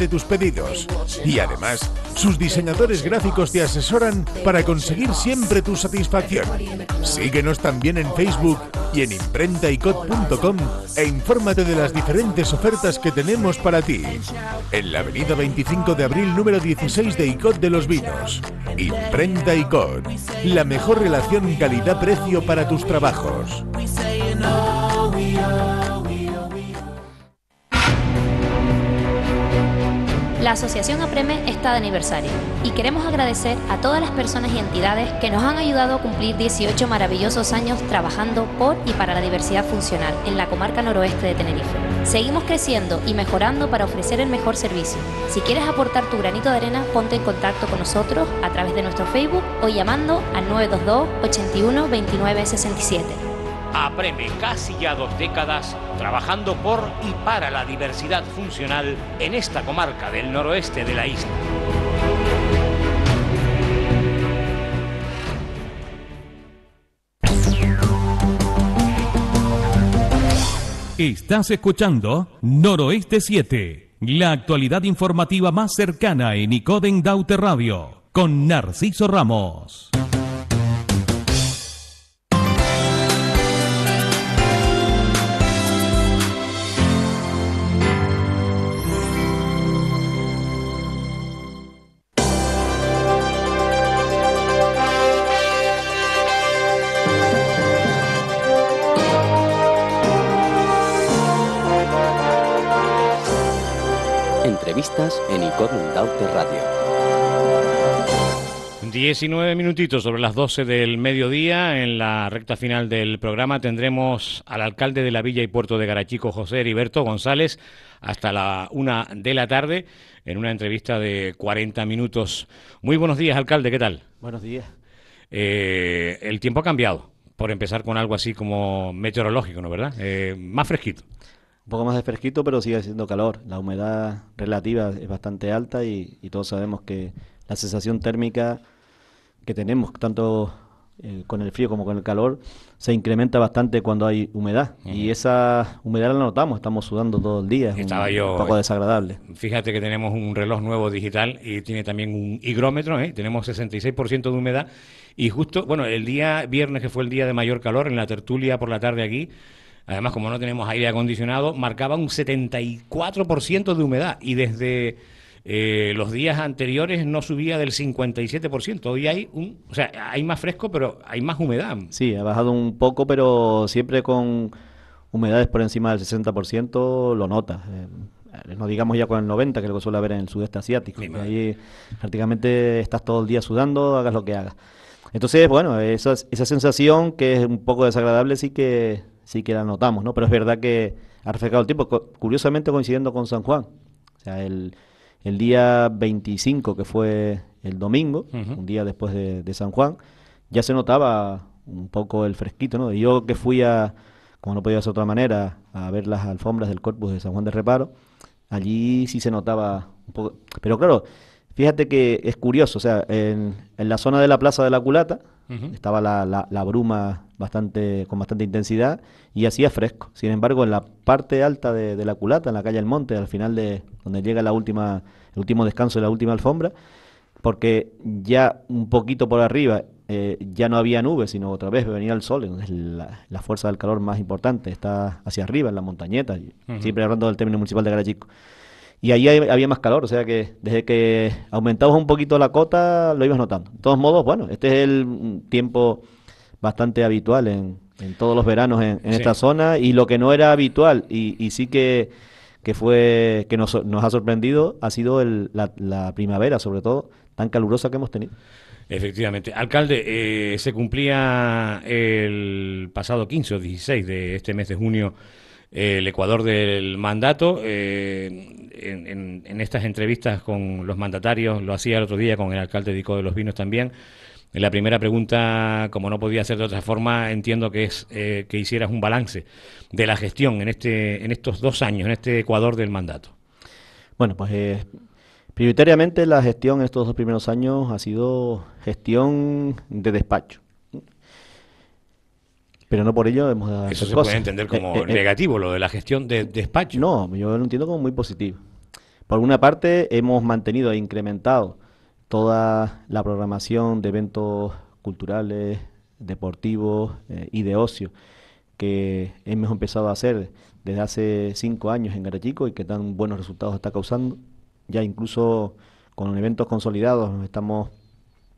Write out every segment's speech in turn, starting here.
de tus pedidos. Y además, sus diseñadores gráficos te asesoran para conseguir siempre tu satisfacción. Síguenos también en Facebook y en imprentaicot.com e infórmate de las diferentes ofertas que tenemos para ti. En la avenida 25 de abril número 16 de Icod de los Vinos. Imprenta Icot, la mejor relación calidad-precio para tus trabajos. La Asociación APREME está de aniversario y queremos agradecer a todas las personas y entidades que nos han ayudado a cumplir 18 maravillosos años trabajando por y para la diversidad funcional en la comarca noroeste de Tenerife. Seguimos creciendo y mejorando para ofrecer el mejor servicio. Si quieres aportar tu granito de arena, ponte en contacto con nosotros a través de nuestro Facebook o llamando al 922 81 29 67 apreme casi ya dos décadas trabajando por y para la diversidad funcional en esta comarca del noroeste de la isla. Estás escuchando Noroeste 7, la actualidad informativa más cercana en Icoden Dauter Radio, con Narciso Ramos. en Iconum Daute Radio. 19 minutitos sobre las 12 del mediodía. En la recta final del programa tendremos al alcalde de la Villa y Puerto de Garachico, José Heriberto González, hasta la una de la tarde en una entrevista de 40 minutos. Muy buenos días, alcalde, ¿qué tal? Buenos días. Eh, el tiempo ha cambiado, por empezar con algo así como meteorológico, ¿no verdad? Eh, más fresquito un poco más de fresquito, pero sigue siendo calor. La humedad relativa es bastante alta y, todos sabemos que la sensación térmica que tenemos, tanto eh, con el frío como con el calor, se incrementa bastante cuando hay humedad. Y esa humedad la notamos, estamos sudando todo el día. Es Estaba un, yo, un poco eh, desagradable. Fíjate que tenemos un reloj nuevo digital y tiene también un higrómetro, eh, tenemos 66% de humedad. Y justo, bueno, el día viernes, que fue el día de mayor calor, en la tertulia por la tarde aquí, Además, como no tenemos aire acondicionado, marcaba un 74% de humedad y desde eh, los días anteriores no subía del 57%. Hoy hay un, o sea, hay más fresco, pero hay más humedad. Sí, ha bajado un poco, pero siempre con humedades por encima del 60% lo notas. Eh, no digamos ya con el 90, que es lo que suele haber en el sudeste asiático. ahí prácticamente estás todo el día sudando, hagas lo que hagas. Entonces, bueno, esa, esa sensación que es un poco desagradable sí que sí que la notamos, ¿no? Pero es verdad que ha refrescado el tiempo, curiosamente coincidiendo con San Juan. O sea, el, día 25, que fue el domingo, un día después de, de, San Juan, ya se notaba un poco el fresquito, ¿no? yo que fui a, como no podía ser de otra manera, a ver las alfombras del Corpus de San Juan de Reparo, allí sí se notaba un poco. Pero claro, Fíjate que es curioso, o sea, en, la zona de la Plaza de la Culata estaba la, bruma bastante, con bastante intensidad y hacía fresco. Sin embargo, en la parte alta de, la Culata, en la calle El Monte, al final de donde llega la última, el último descanso de la última alfombra, porque ya un poquito por arriba eh, ya no había nubes, sino otra vez venía el sol, entonces la, fuerza del calor más importante está hacia arriba, en la montañeta, siempre hablando del término municipal de Garachico y ahí había más calor, o sea que desde que aumentamos un poquito la cota lo ibas notando. De todos modos, bueno, este es el mm, tiempo bastante habitual en, en todos los veranos en, esta zona y lo que no era habitual y, sí que, fue que nos, nos, ha sorprendido ha sido el, la, primavera, sobre todo, tan calurosa que hemos tenido. Efectivamente. Alcalde, eh, se cumplía el pasado 15 o 16 de este mes de junio el Ecuador del mandato. Eh, en, estas entrevistas con los mandatarios, lo hacía el otro día con el alcalde de Ico de los Vinos también. En la primera pregunta, como no podía ser de otra forma, entiendo que es eh, que hicieras un balance de la gestión en este, en estos dos años, en este Ecuador del mandato. Bueno, pues eh, prioritariamente la gestión en estos dos primeros años ha sido gestión de despacho. Pero no por ello hemos dado. Eso se puede entender como eh, eh, eh. negativo, lo de la gestión de despacho. No, yo lo entiendo como muy positivo. Por una parte, hemos mantenido e incrementado toda la programación de eventos culturales, deportivos y de ocio que hemos empezado a hacer desde hace cinco años en Garachico y que tan buenos resultados está causando. Ya incluso con eventos consolidados nos estamos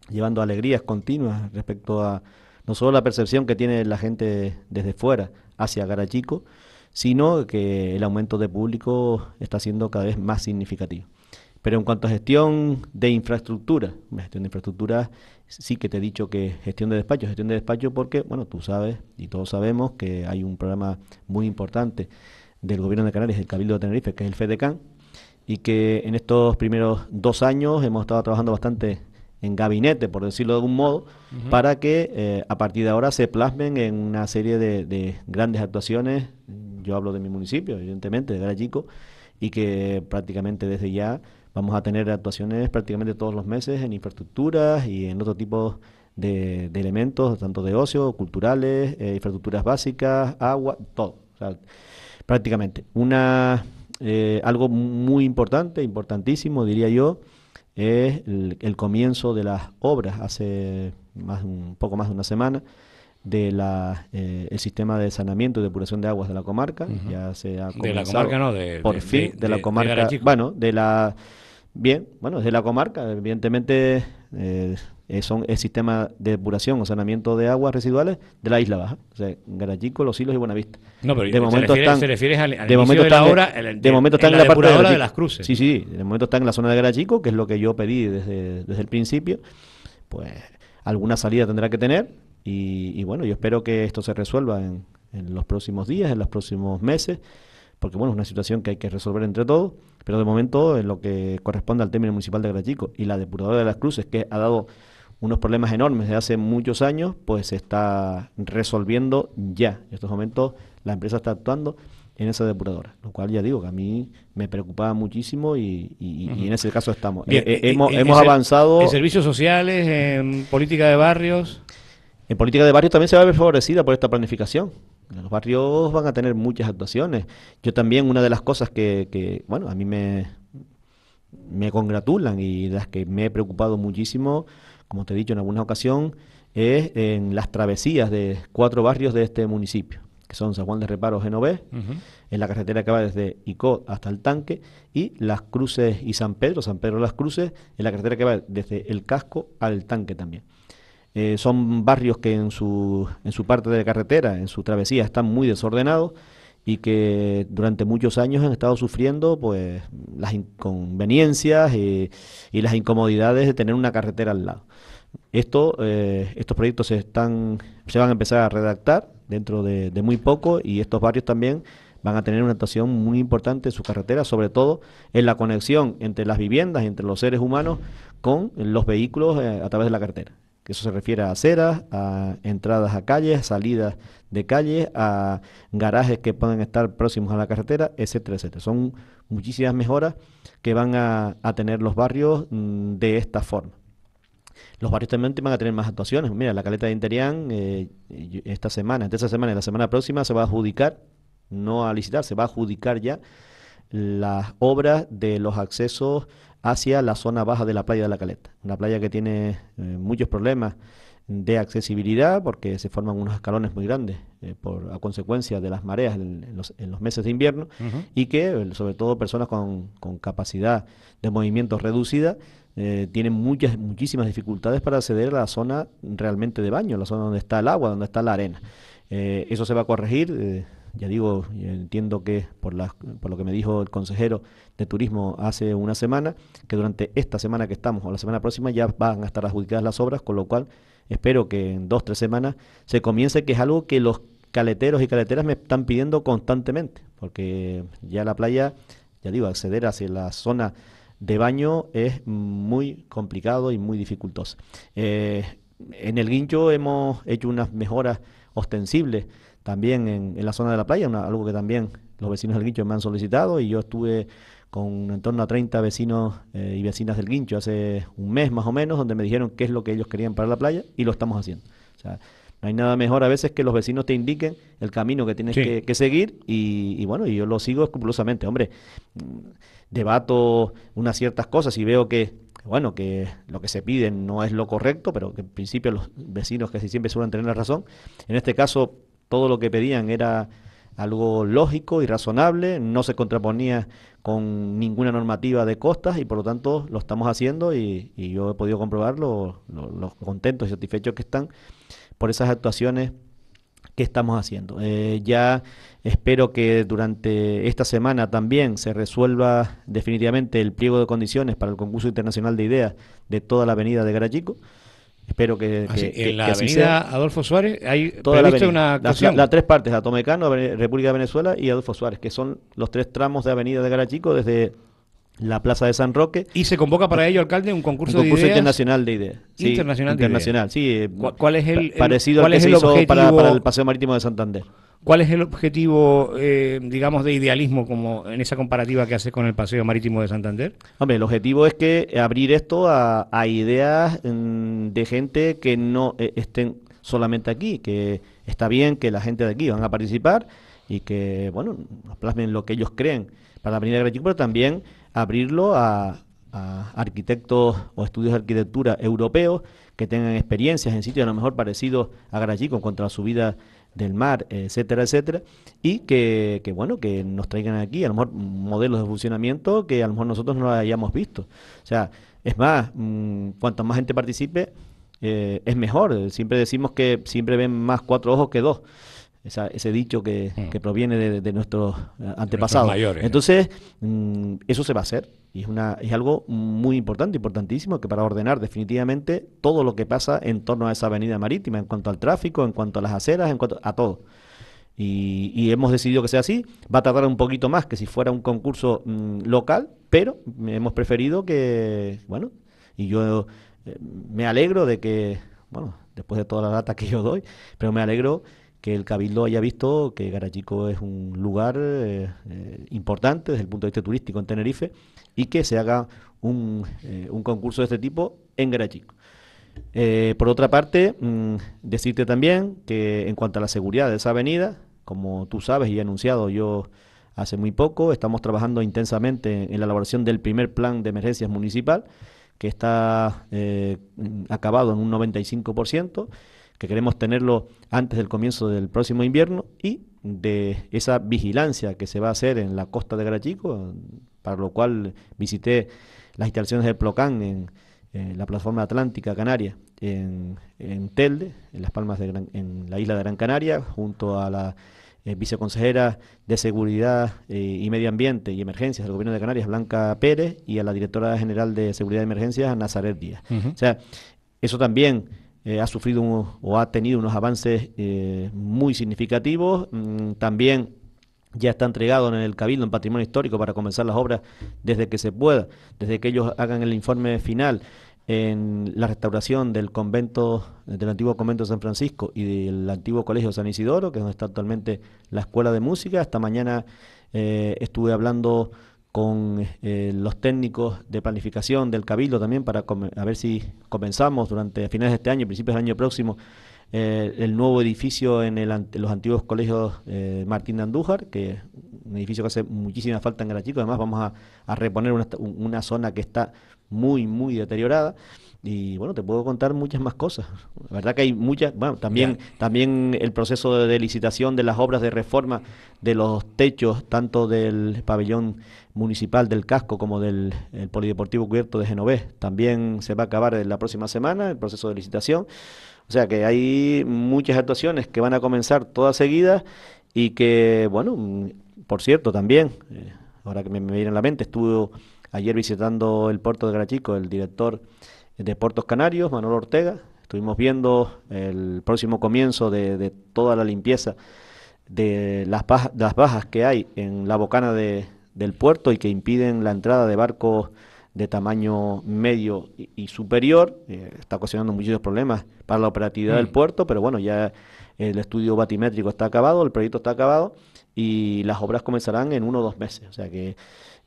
llevando alegrías continuas respecto a no solo la percepción que tiene la gente desde fuera hacia Garachico, sino que el aumento de público está siendo cada vez más significativo. Pero en cuanto a gestión de infraestructura, gestión de infraestructura sí que te he dicho que gestión de despacho, gestión de despacho porque, bueno, tú sabes y todos sabemos que hay un programa muy importante del gobierno de Canarias, el Cabildo de Tenerife, que es el FEDECAN, y que en estos primeros dos años hemos estado trabajando bastante en gabinete, por decirlo de algún modo, para que eh, a partir de ahora se plasmen en una serie de, grandes actuaciones. Yo hablo de mi municipio, evidentemente, de Garachico, y que prácticamente desde ya vamos a tener actuaciones prácticamente todos los meses en infraestructuras y en otro tipo de, elementos, tanto de ocio, culturales, eh, infraestructuras básicas, agua, todo. prácticamente. Una, eh, algo muy importante, importantísimo, diría yo, es el, comienzo de las obras hace más un poco más de una semana de la, eh, el sistema de saneamiento y depuración de aguas de la comarca ya se ha de la comarca no por fin de, la comarca bueno de la bien bueno de la comarca evidentemente eh, eh, son el sistema de depuración o saneamiento de aguas residuales de la Isla Baja, o sea, Garayico, Los Hilos y Buenavista. No, pero de momento están, al, de momento de, en la, de, las cruces. Sí, sí, de momento está en la zona de Garayico, que es lo que yo pedí desde, desde el principio, pues alguna salida tendrá que tener y, bueno, yo espero que esto se resuelva en, en los próximos días, en los próximos meses, porque bueno, es una situación que hay que resolver entre todos, pero de momento en lo que corresponde al término municipal de Grachico y la depuradora de las Cruces, que ha dado unos problemas enormes de hace muchos años, pues se está resolviendo ya. En estos momentos la empresa está actuando en esa depuradora, lo cual ya digo que a mí me preocupaba muchísimo y, en ese caso estamos. Eh, eh, hemos, avanzado... En servicios sociales, en política de barrios. En política de barrios también se va a ver favorecida por esta planificación. Los barrios van a tener muchas actuaciones. Yo también, una de las cosas que, bueno, a mí me, me congratulan y las que me he preocupado muchísimo como te he dicho en alguna ocasión, es en las travesías de cuatro barrios de este municipio, que son San Juan de Reparo, Genovés, en la carretera que va desde Ico hasta el tanque, y Las Cruces y San Pedro, San Pedro Las Cruces, en la carretera que va desde el casco al tanque también. Eh, son barrios que en su, en su parte de la carretera, en su travesía, están muy desordenados y que durante muchos años han estado sufriendo pues las inconveniencias y las incomodidades de tener una carretera al lado. Esto, eh, estos proyectos se, están, van a empezar a redactar dentro de, muy poco y estos barrios también van a tener una actuación muy importante en su carretera sobre todo en la conexión entre las viviendas, entre los seres humanos con los vehículos eh, a través de la carretera. Que eso se refiere a aceras, a entradas a calles, salidas de calles, a garajes que puedan estar próximos a la carretera, etcétera, etcétera. Son muchísimas mejoras que van a, tener los barrios mm, de esta forma los barrios también van a tener más actuaciones. Mira, la caleta de Interián eh, esta semana, entre esta semana y la semana próxima se va a adjudicar, no a licitar, se va a adjudicar ya las obras de los accesos hacia la zona baja de la playa de la caleta. Una playa que tiene eh, muchos problemas de accesibilidad porque se forman unos escalones muy grandes eh, por, a consecuencia de las mareas en, los, meses de invierno y que sobre todo personas con, con capacidad de movimiento reducida eh, tienen muchas, muchísimas dificultades para acceder a la zona realmente de baño, la zona donde está el agua, donde está la arena. Eh, eso se va a corregir. Eh, ya digo, entiendo que por, por, lo que me dijo el consejero de turismo hace una semana, que durante esta semana que estamos o la semana próxima ya van a estar adjudicadas las obras, con lo cual espero que en dos, tres semanas se comience, que es algo que los caleteros y caleteras me están pidiendo constantemente, porque ya la playa, ya digo, acceder hacia la zona de baño es muy complicado y muy dificultoso. Eh, en el guincho hemos hecho unas mejoras ostensibles también en, la zona de la playa, algo que también los vecinos del guincho me han solicitado y yo estuve con en torno a 30 vecinos eh, y vecinas del guincho hace un mes más o menos, donde me dijeron qué es lo que ellos querían para la playa y lo estamos haciendo. O sea, no hay nada mejor a veces que los vecinos te indiquen el camino que tienes que, seguir y, bueno, y yo lo sigo escrupulosamente. Hombre, debato unas ciertas cosas y veo que, bueno, que lo que se pide no es lo correcto, pero que en principio los vecinos casi siempre suelen tener la razón. En este caso, todo lo que pedían era algo lógico y razonable, no se contraponía con ninguna normativa de costas y por lo tanto lo estamos haciendo y, yo he podido comprobarlo, los contentos y satisfechos que están por esas actuaciones qué estamos haciendo. Eh, ya espero que durante esta semana también se resuelva definitivamente el pliego de condiciones para el concurso internacional de ideas de toda la avenida de Garachico. Espero que, ah, en la avenida Adolfo Suárez hay toda las, tres partes, Atomecano, República de Venezuela y Adolfo Suárez, que son los tres tramos de avenida de Garachico desde la Plaza de San Roque. Y se convoca para ello, alcalde, un concurso, de ideas? internacional de ideas. internacional sí. Eh, ¿Cuál es el, parecido al que se hizo para, el Paseo Marítimo de Santander? ¿Cuál es el objetivo, eh, digamos, de idealismo como en esa comparativa que hace con el Paseo Marítimo de Santander? Hombre, el objetivo es que abrir esto a, ideas mm, de gente que no eh, estén solamente aquí, que está bien que la gente de aquí van a participar y que, bueno, nos plasmen lo que ellos creen para la Avenida Gratitud, pero también abrirlo a, arquitectos o estudios de arquitectura europeos que tengan experiencias en sitios a lo mejor parecidos a con contra la subida del mar, etcétera, etcétera, y que, bueno, que nos traigan aquí a lo mejor modelos de funcionamiento que a lo mejor nosotros no hayamos visto. O sea, es más, mm, cuanto más gente participe, eh, es mejor. Siempre decimos que siempre ven más cuatro ojos que dos ese dicho que, proviene eh, de, nuestros antepasados. ¿eh? Entonces, mm, eso se va a hacer y es, una, es algo muy importante, importantísimo, que para ordenar definitivamente todo lo que pasa en torno a esa avenida marítima, en cuanto al tráfico, en cuanto a las aceras, en cuanto a todo. Y, hemos decidido que sea así. Va a tardar un poquito más que si fuera un concurso mm, local, pero hemos preferido que, bueno, y yo eh, me alegro de que, bueno, después de toda la data que yo doy, pero me alegro que el Cabildo haya visto que Garachico es un lugar eh, eh, importante desde el punto de vista turístico en Tenerife y que se haga un, eh, concurso de este tipo en Garachico. por otra parte, mm, decirte también que en cuanto a la seguridad de esa avenida, como tú sabes y he anunciado yo hace muy poco, estamos trabajando intensamente en la elaboración del primer plan de emergencias municipal, que está acabado en un 95% que queremos tenerlo antes del comienzo del próximo invierno y de esa vigilancia que se va a hacer en la costa de Garachico, para lo cual visité las instalaciones del Plocan en, la plataforma atlántica canaria, en, Telde, en las Palmas de en la isla de Gran Canaria, junto a la eh, viceconsejera de Seguridad eh, y Medio Ambiente y Emergencias del Gobierno de Canarias, Blanca Pérez, y a la directora general de Seguridad y Emergencias, Nazaret Díaz. O sea, eso también eh, ha sufrido o ha tenido unos avances eh, muy significativos. Mm, también ya está entregado en el Cabildo en Patrimonio Histórico para comenzar las obras desde que se pueda, desde que ellos hagan el informe final en la restauración del convento, del antiguo convento de San Francisco y del antiguo colegio San Isidoro, que es donde está actualmente la escuela de música. Esta mañana eh, estuve hablando con eh, los técnicos de planificación del Cabildo también para a ver si comenzamos durante finales de este año, principios del año próximo, eh, el nuevo edificio en el, los antiguos colegios eh, Martín de Andújar, que es un edificio que hace muchísima falta en Garachico, además vamos a, reponer una, una, zona que está muy, muy deteriorada. Y bueno, te puedo contar muchas más cosas. La verdad que hay muchas, bueno, también, también el proceso de, licitación de las obras de reforma de los techos, tanto del pabellón municipal del casco como del polideportivo cubierto de Genovés, también se va a acabar en la próxima semana el proceso de licitación. O sea que hay muchas actuaciones que van a comenzar todas seguidas y que, bueno, por cierto, también, eh, ahora que me, viene a la mente, estuve ayer visitando el puerto de Garachico el director de Puertos Canarios, Manuel Ortega. Estuvimos viendo el próximo comienzo de, toda la limpieza de las, bajas, las bajas que hay en la bocana de, del puerto y que impiden la entrada de barcos de tamaño medio y, superior. Eh, está ocasionando muchos problemas para la operatividad del mm. puerto, pero bueno, ya el estudio batimétrico está acabado, el proyecto está acabado y las obras comenzarán en uno o dos meses. O sea que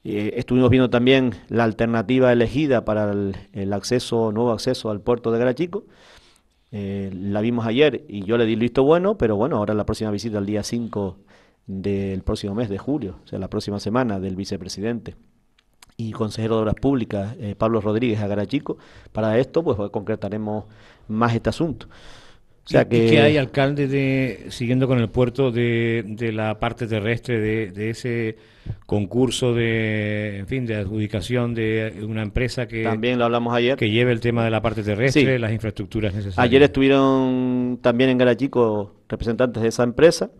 eh, estuvimos viendo también la alternativa elegida para el, acceso, nuevo acceso al puerto de Garachico. Eh, la vimos ayer y yo le di listo bueno, pero bueno, ahora la próxima visita el día 5 del próximo mes de julio, o sea, la próxima semana del vicepresidente y consejero de Obras Públicas, eh, Pablo Rodríguez a Garachico, Para esto, pues concretaremos más este asunto. O sea que... hay, alcalde, de, siguiendo con el puerto de, de la parte terrestre de, de, ese concurso de, en fin, de adjudicación de una empresa que también lo hablamos ayer que lleve el tema de la parte terrestre, las infraestructuras necesarias? Ayer estuvieron también en Garachico representantes de esa empresa,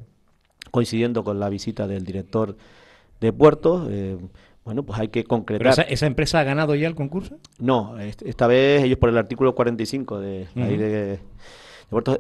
coincidiendo con la visita del director de puertos. Eh, bueno, pues hay que concretar. esa, empresa ha ganado ya el concurso? No, esta vez ellos por el artículo 45 de, de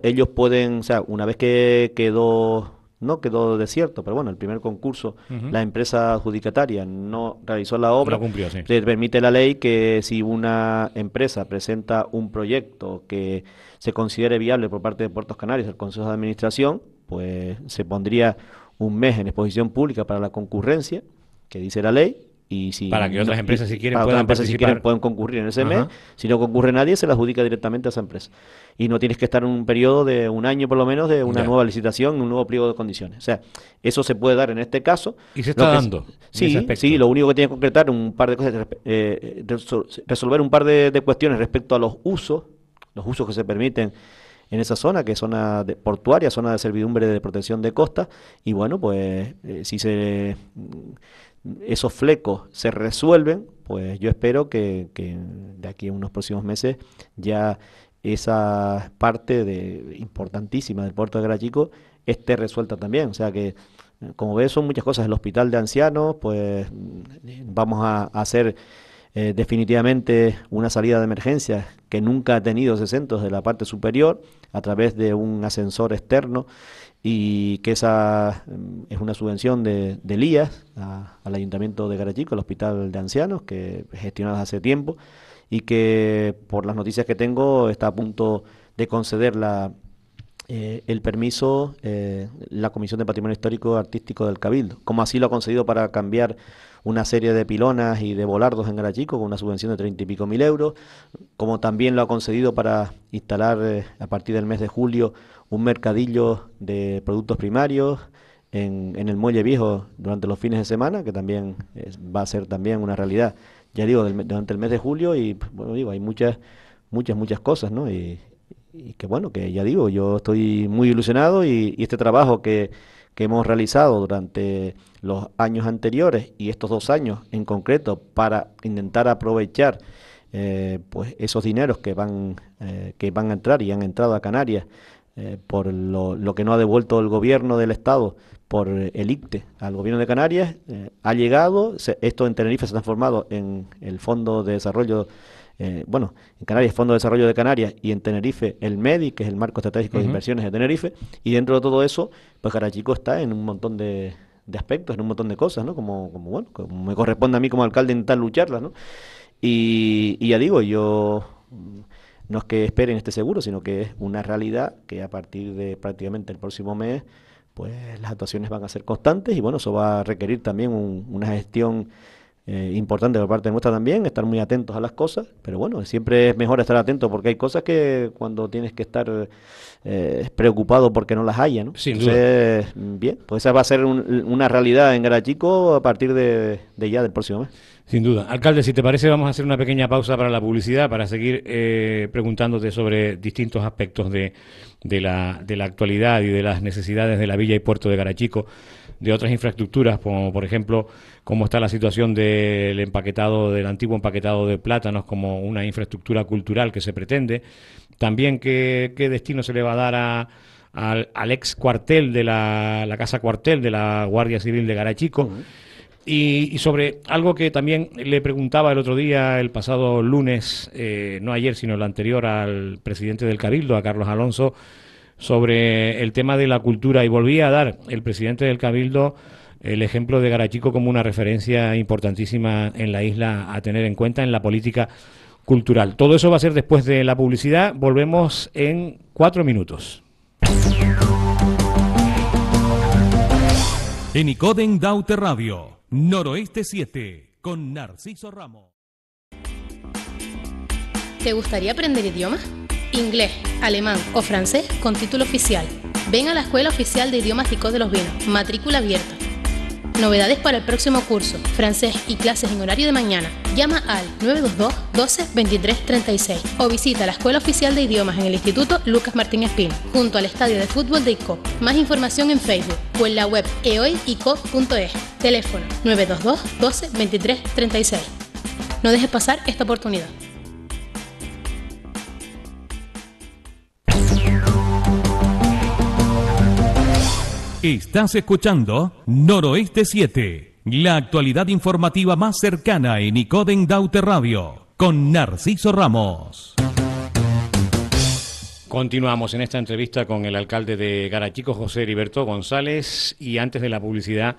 ellos pueden, o sea, una vez que quedó, no quedó desierto, pero bueno, el primer concurso, la empresa adjudicataria no realizó la obra. permite la ley que si una empresa presenta un proyecto que se considere viable por parte de Puertos Canarios, el Consejo de Administración, pues se pondría un mes en exposición pública para la concurrencia, que dice la ley, para que otras empresas, si quieren, puedan si quieren, pueden concurrir en ese mes. Si no concurre nadie, se la adjudica directamente a esa empresa. Y no tienes que estar en un periodo de un año por lo menos de una nueva licitación, un nuevo pliego de condiciones. O sea, eso se puede dar en este caso. Y se está dando. sí, lo único que tiene que concretar un par de cosas, eh, resolver un par de, cuestiones respecto a los usos, los usos que se permiten en esa zona, que es zona portuaria, zona de servidumbre de protección de costa, y bueno, pues eh, si se esos flecos se resuelven, pues yo espero que, de aquí a unos próximos meses ya esa parte de, importantísima del puerto de Grachico esté resuelta también. O sea que, como ves, son muchas cosas. El hospital de ancianos, pues vamos a, hacer eh, definitivamente una salida de emergencia que nunca ha tenido ese de la parte superior a través de un ascensor externo y que esa mm, es una subvención de, de Lías al Ayuntamiento de Garachico, al Hospital de Ancianos, que gestionadas hace tiempo y que por las noticias que tengo está a punto de conceder la, eh, el permiso eh, la Comisión de Patrimonio Histórico Artístico del Cabildo, como así lo ha concedido para cambiar una serie de pilonas y de volardos en Garachico con una subvención de treinta y pico mil euros, como también lo ha concedido para instalar eh, a partir del mes de julio un mercadillo de productos primarios en, el Muelle Viejo durante los fines de semana, que también va a ser también una realidad, ya digo, durante el mes de julio y, bueno, digo, hay muchas, muchas, muchas cosas, ¿no? Y, que bueno, que ya digo, yo estoy muy ilusionado y, este trabajo que, hemos realizado durante los años anteriores y estos dos años en concreto para intentar aprovechar eh, pues esos dineros que van, eh, que van a entrar y han entrado a Canarias eh, por lo, que no ha devuelto el gobierno del Estado, por el ICTE al gobierno de Canarias, eh, ha llegado, esto en Tenerife se ha transformado en el Fondo de Desarrollo, eh, bueno, en Canarias Fondo de Desarrollo de Canarias y en Tenerife el MEDI, que es el Marco Estratégico de Inversiones de Tenerife, y dentro de todo eso, pues Carachico está en un montón de, aspectos, en un montón de cosas, ¿no? Como, como, bueno, me corresponde a mí como alcalde intentar lucharlas, ¿no? y ya digo, yo no es que esperen este seguro, sino que es una realidad que a partir de prácticamente el próximo mes, pues las actuaciones van a ser constantes y bueno, eso va a requerir también una gestión eh, importante por parte nuestra también, estar muy atentos a las cosas, pero bueno, siempre es mejor estar atento porque hay cosas que cuando tienes que estar eh, preocupado porque no las haya, ¿no? Entonces, bien, pues esa va a ser una realidad en Garachico a partir de ya del próximo mes. Sin duda. Alcalde, si te parece, vamos a hacer una pequeña pausa para la publicidad, para seguir eh, preguntándote sobre distintos aspectos de, de, la, de, la, actualidad y de las necesidades de la villa y puerto de Garachico, de otras infraestructuras, como por ejemplo, cómo está la situación del empaquetado, del antiguo empaquetado de plátanos como una infraestructura cultural que se pretende. También qué, qué destino se le va a dar al, ex cuartel de la, la, casa cuartel de la Guardia Civil de Garachico y, sobre algo que también le preguntaba el otro día, el pasado lunes, eh, no ayer, sino el anterior, al presidente del Cabildo, a Carlos Alonso, sobre el tema de la cultura. Y volví a dar el presidente del Cabildo el ejemplo de Garachico como una referencia importantísima en la isla a tener en cuenta en la política cultural. Todo eso va a ser después de la publicidad. Volvemos en cuatro minutos. En Icoden Daute Radio Noroeste 7 con Narciso Ramos. ¿Te gustaría aprender idiomas? Inglés, alemán o francés con título oficial. Ven a la Escuela Oficial de Idiomas de los Vinos, matrícula abierta. Novedades para el próximo curso, francés y clases en horario de mañana. Llama al 922 12 23 36 o visita la Escuela Oficial de Idiomas en el Instituto Lucas Martín Espín, junto al Estadio de Fútbol de ICO. Más información en Facebook o en la web eoyico.es. Teléfono 922 12 23 36. No dejes pasar esta oportunidad. Estás escuchando Noroeste 7, la actualidad informativa más cercana en Icoden Daute Radio, con Narciso Ramos. Continuamos en esta entrevista con el alcalde de Garachico, José Heriberto González, y antes de la publicidad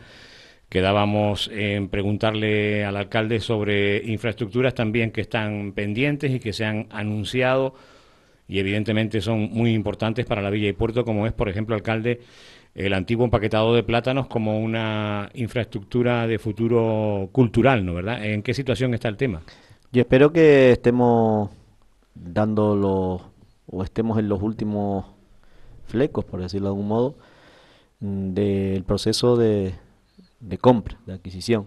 quedábamos en preguntarle al alcalde sobre infraestructuras también que están pendientes y que se han anunciado y evidentemente son muy importantes para la villa y puerto, como es, por ejemplo, alcalde, el antiguo empaquetado de plátanos como una infraestructura de futuro cultural, ¿no verdad? ¿En qué situación está el tema? Yo espero que estemos dando los o estemos en los últimos flecos, por decirlo de algún modo, mm, del proceso de, de compra, de adquisición.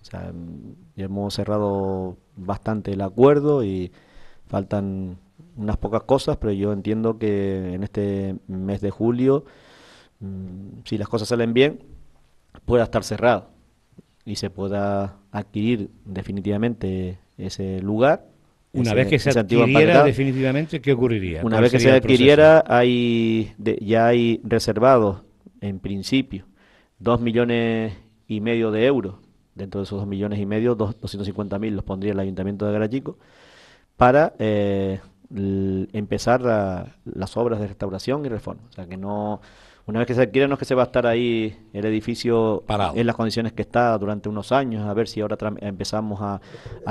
O sea, mm, ya hemos cerrado bastante el acuerdo y faltan unas pocas cosas, pero yo entiendo que en este mes de julio Mm, si las cosas salen bien, pueda estar cerrado y se pueda adquirir definitivamente ese lugar. Una vez que se adquiriera definitivamente, ¿qué ocurriría? Una vez que se adquiriera, hay, ya hay reservados, en principio, dos millones y medio de euros. Dentro de esos dos millones y medio, 250 mil los pondría el Ayuntamiento de Garachico para eh, empezar las obras de restauración y reforma. O sea, que no una vez que se adquiera, no es que se va a estar ahí el edificio en las condiciones que está durante unos años, a ver si ahora empezamos a,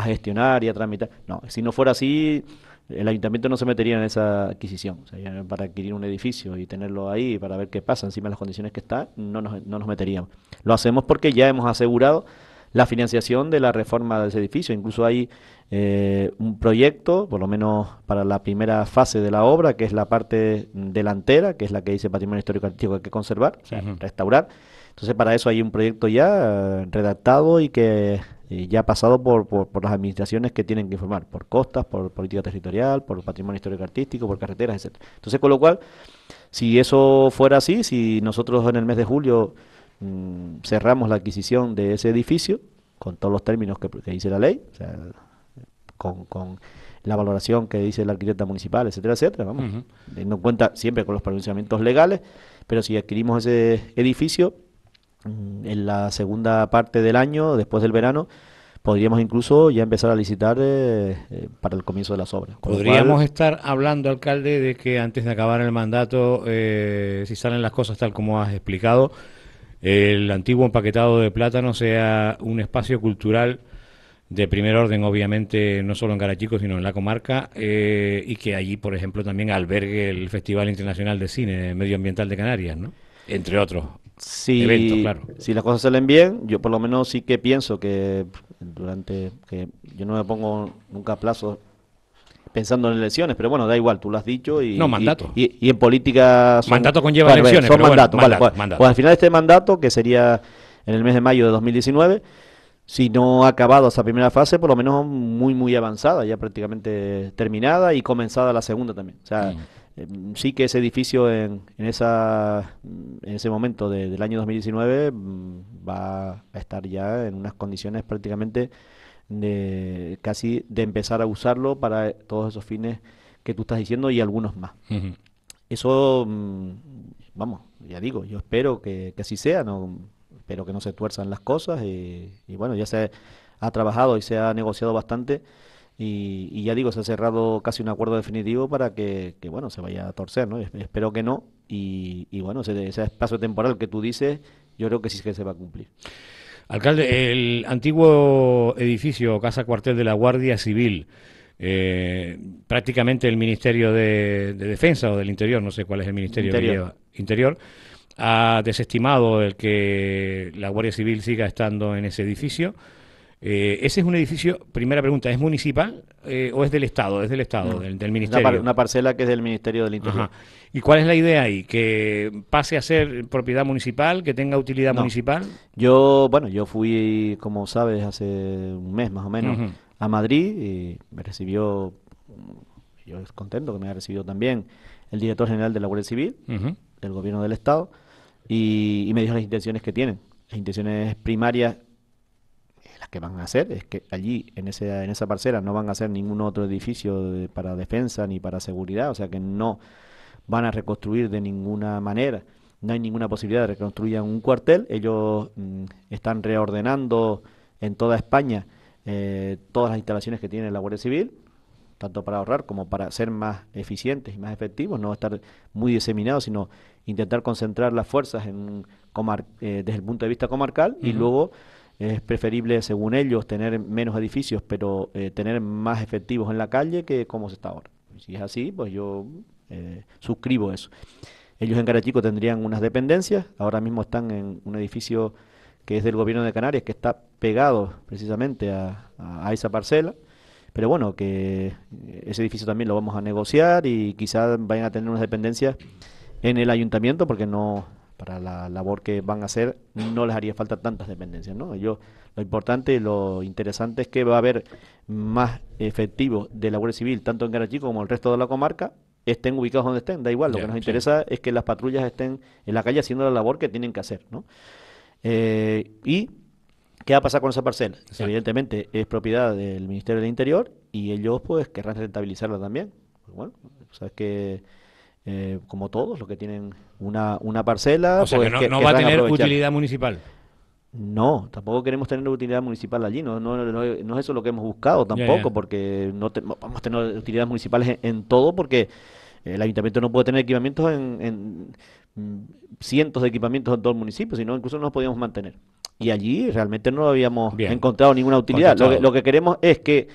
gestionar y a tramitar. No, si no fuera así, el ayuntamiento no se metería en esa adquisición. para adquirir un edificio y tenerlo ahí para ver qué pasa encima de las condiciones que está, no nos, no nos meteríamos. Lo hacemos porque ya hemos asegurado la financiación de la reforma de ese edificio. Incluso ahí eh, un proyecto, por lo menos para la primera fase de la obra, que es la parte delantera, que es la que dice Patrimonio Histórico artístico que hay que conservar, restaurar. Entonces, para eso hay un proyecto ya eh, redactado y que eh, ya ha pasado por, por, las administraciones que tienen que informar, por costas, por política territorial, por patrimonio histórico artístico, por carreteras, etc. Entonces, con lo cual, si eso fuera así, si nosotros en el mes de julio mm, cerramos la adquisición de ese edificio, con todos los términos que, que dice la ley, o sea, con, con la valoración que dice el arquitecta municipal, etcétera, etcétera. Vamos, teniendo en cuenta siempre con los pronunciamientos legales, pero si adquirimos ese edificio, mm, en la segunda parte del año, después del verano, podríamos incluso ya empezar a licitar eh, eh, para el comienzo de las obras. Podríamos estar hablando, alcalde, de que antes de acabar el mandato, eh, si salen las cosas tal como has explicado, el antiguo empaquetado de plátano sea un espacio cultural de primer orden, obviamente, no solo en Garachico, sino en la comarca, eh, y que allí, por ejemplo, también albergue el Festival Internacional de Cine Medioambiental de Canarias, ¿no? Entre otros. Si, eventos, claro. si las cosas salen bien, yo por lo menos sí que pienso que durante que yo no me pongo nunca a plazo pensando en elecciones, pero bueno, da igual, tú lo has dicho y no, mandato. Y, en política mandato conlleva elecciones, pero pues, pues, mandato, Pues, al final este mandato que sería en el mes de mayo de 2019 si no ha acabado esa primera fase, por lo menos muy, muy avanzada, ya prácticamente terminada y comenzada la segunda también. O sea, sí, em, que ese edificio en, esa, mm, en ese momento del año 2019 mm, va a estar ya en unas condiciones prácticamente de casi de empezar a usarlo para todos esos fines que tú estás diciendo y algunos más. Eso, mm, vamos, ya digo, yo espero que así sea, no espero que no se tuerzan las cosas y, bueno, ya se ha trabajado y se ha negociado bastante. Y, ya digo, se ha cerrado casi un acuerdo definitivo para que, bueno, se vaya a torcer, ¿no? Espero que no. Y, bueno, ese, ese, espacio temporal que tú dices, yo creo que sí que se va a cumplir. Alcalde, el antiguo edificio, Casa Cuartel de la Guardia Civil, eh, prácticamente el Ministerio de, Defensa o del Interior, no sé cuál es el ministerio Interior. Interior ha desestimado el que la Guardia Civil siga estando en ese edificio. Eh, ese es un edificio, primera pregunta, ¿es municipal eh, o es del Estado? Es del Estado, del, Ministerio. Una, parcela que es del Ministerio del Interior. ¿Y cuál es la idea ahí? ¿Que pase a ser propiedad municipal, que tenga utilidad municipal? Yo, bueno, yo fui, como sabes, hace un mes más o menos a Madrid y me recibió, yo es contento que me haya recibido también el director general de la Guardia Civil, del Gobierno del Estado y, me dijo las intenciones que tienen. Las intenciones primarias las que van a hacer es que allí en ese, en esa parcela no van a hacer ningún otro edificio para defensa ni para seguridad, o sea que no van a reconstruir de ninguna manera, no hay ninguna posibilidad de reconstruir un cuartel, ellos mm, están reordenando en toda España eh, todas las instalaciones que tiene la Guardia Civil, tanto para ahorrar como para ser más eficientes y más efectivos, no estar muy diseminados, sino intentar concentrar las fuerzas en eh, desde el punto de vista comarcal y luego es preferible, según ellos, tener menos edificios, pero eh, tener más efectivos en la calle que como se está ahora. Si es así, pues yo eh, suscribo eso. Ellos en Carachico tendrían unas dependencias, ahora mismo están en un edificio que es del gobierno de Canarias, que está pegado precisamente a, a esa parcela. Pero bueno, que ese edificio también lo vamos a negociar y quizás vayan a tener unas dependencias en el ayuntamiento, porque no para la labor que van a hacer no les haría falta tantas dependencias, ¿no? Ellos, lo importante, lo interesante es que va a haber más efectivos de la Guardia Civil, tanto en Garachico como en el resto de la comarca, estén ubicados donde estén, da igual, lo que nos interesa es que las patrullas estén en la calle haciendo la labor que tienen que hacer, ¿no? Eh, y ¿Qué va a pasar con esa parcela? Evidentemente es propiedad del Ministerio del Interior y ellos pues querrán rentabilizarla también. Pues bueno, sabes que eh, como todos los que tienen una, parcela. O sea, que pues, no, va a tener utilidad municipal. No, tampoco queremos tener utilidad municipal allí, no, no, es eso lo que hemos buscado tampoco, porque no vamos a tener utilidades municipales en, todo, porque el ayuntamiento no puede tener equipamientos en, mm, cientos de equipamientos en todo el municipio, sino incluso no nos podíamos mantener. Y allí realmente no habíamos encontrado ninguna utilidad. Lo que, lo que, queremos es que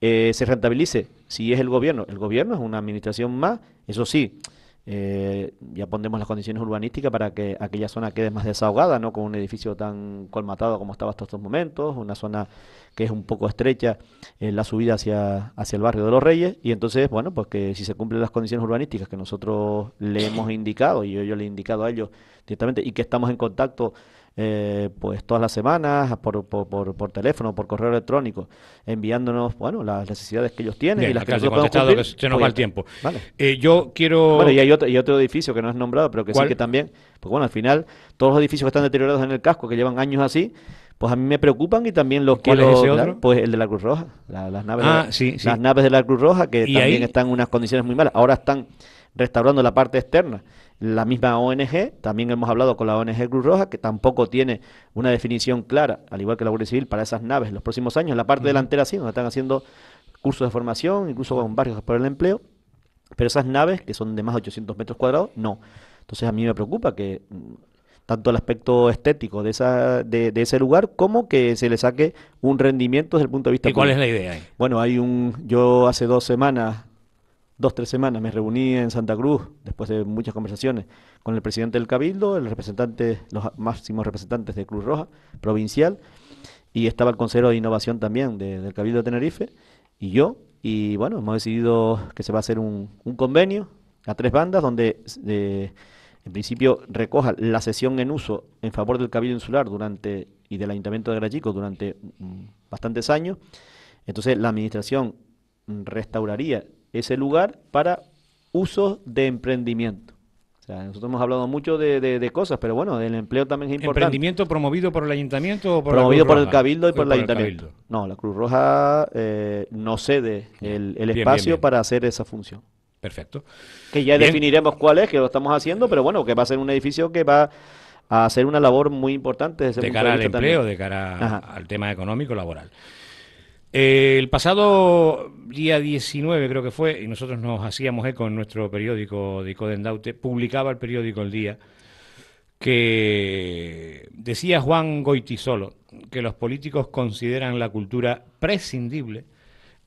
eh, se rentabilice, si es el gobierno, el gobierno es una administración más eso sí, eh, ya pondremos las condiciones urbanísticas para que aquella zona quede más desahogada, no con un edificio tan colmatado como estaba hasta estos momentos, una zona que es un poco estrecha en eh, la subida hacia, hacia el barrio de los Reyes, y entonces, bueno, pues que si se cumplen las condiciones urbanísticas que nosotros le hemos indicado, y yo le he indicado a ellos directamente, y que estamos en contacto eh, pues todas las semanas por, por, por, teléfono, por correo electrónico, enviándonos bueno las necesidades que ellos tienen y las que que se nos pues, va el tiempo. Eh, yo quiero... Bueno, y hay otro, y otro, edificio que no es nombrado, pero que sí que también... Pues bueno, al final todos los edificios que están deteriorados en el casco, que llevan años así, pues a mí me preocupan y también los que pues el de la Cruz Roja, las naves, de, ah, las naves de la Cruz Roja que también están en unas condiciones muy malas. Ahora están restaurando la parte externa la misma ONG, también hemos hablado con la ONG Cruz Roja, que tampoco tiene una definición clara, al igual que la Guardia Civil, para esas naves en los próximos años. La parte delantera sí, donde están haciendo cursos de formación, incluso con barrios por el empleo, pero esas naves, que son de más de 800 metros cuadrados, no. Entonces a mí me preocupa que mm, tanto el aspecto estético de, esa, de, ese lugar como que se le saque un rendimiento desde el punto de vista... ¿Y cuál es la idea? Bueno, hay un... Yo hace dos semanas dos, tres semanas me reuní en Santa Cruz, después de muchas conversaciones, con el presidente del Cabildo, el representante, los máximos representantes de Cruz Roja, provincial, y estaba el consejero de innovación también del Cabildo de Tenerife, y yo, y bueno, hemos decidido que se va a hacer un, convenio a tres bandas donde... Eh, en principio recoja la sesión en uso en favor del Cabildo Insular durante y del Ayuntamiento de Grachico durante mm, bastantes años. Entonces la Administración mm, restauraría ese lugar para usos de emprendimiento. O sea, nosotros hemos hablado mucho de, de, cosas, pero bueno, el empleo también es importante. ¿Emprendimiento promovido por el ayuntamiento o por Promovido por el Cabildo y por, eh, el ayuntamiento. no, la Cruz Roja eh, no cede el, el espacio para hacer esa función. Perfecto. Que ya definiremos cuál es, que lo estamos haciendo, pero bueno, que va a ser un edificio que va a hacer una labor muy importante desde de cara al empleo, de cara al tema económico laboral. Eh, el pasado día 19 creo que fue, y nosotros nos hacíamos eco en nuestro periódico de Codendaute, publicaba el periódico El Día, que decía Juan Goitisolo que los políticos consideran la cultura prescindible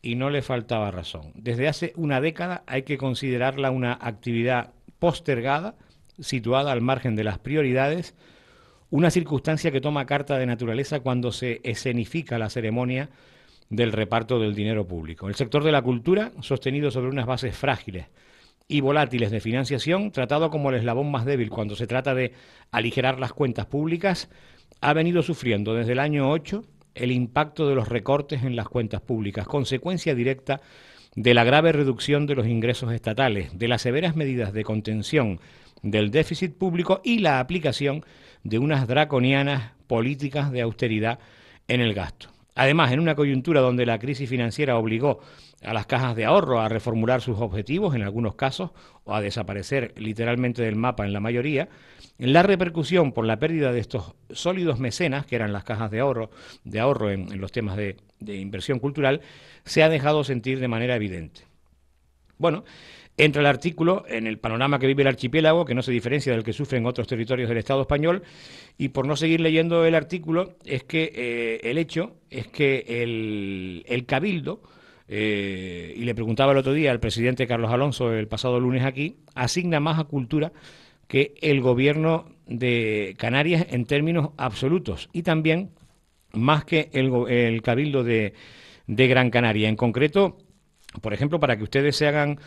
y no le faltaba razón. Desde hace una década hay que considerarla una actividad postergada, situada al margen de las prioridades, una circunstancia que toma carta de naturaleza cuando se escenifica la ceremonia del reparto del dinero público. El sector de la cultura, sostenido sobre unas bases frágiles y volátiles de financiación, tratado como el eslabón más débil cuando se trata de aligerar las cuentas públicas, ha venido sufriendo desde el año 8 el impacto de los recortes en las cuentas públicas, consecuencia directa de la grave reducción de los ingresos estatales, de las severas medidas de contención del déficit público y la aplicación de unas draconianas políticas de austeridad en el gasto. Además, en una coyuntura donde la crisis financiera obligó a las cajas de ahorro a reformular sus objetivos en algunos casos o a desaparecer literalmente del mapa en la mayoría, la repercusión por la pérdida de estos sólidos mecenas, que eran las cajas de ahorro, de ahorro en, los temas de, de inversión cultural, se ha dejado sentir de manera evidente. Bueno, Entra el artículo en el panorama que vive el archipiélago, que no se diferencia del que sufren otros territorios del Estado español, y por no seguir leyendo el artículo, es que eh, el hecho es que el, cabildo, eh, y le preguntaba el otro día al presidente Carlos Alonso el pasado lunes aquí, asigna más a cultura que el gobierno de Canarias en términos absolutos y también más que el, cabildo de, de Gran Canaria. En concreto, por ejemplo, para que ustedes se hagan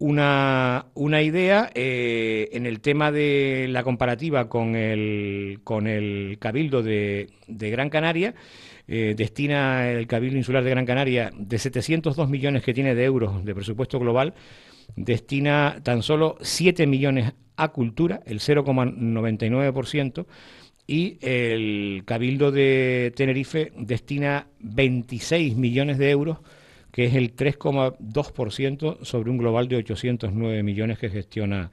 una, idea eh, en el tema de la comparativa con el, con el Cabildo de, Gran Canaria. Eh, destina el Cabildo Insular de Gran Canaria de 702 millones que tiene de euros de presupuesto global, destina tan solo 7 millones a cultura, el 0,99%, y el Cabildo de Tenerife destina 26 millones de euros que es el 3,2% sobre un global de 809 millones que gestiona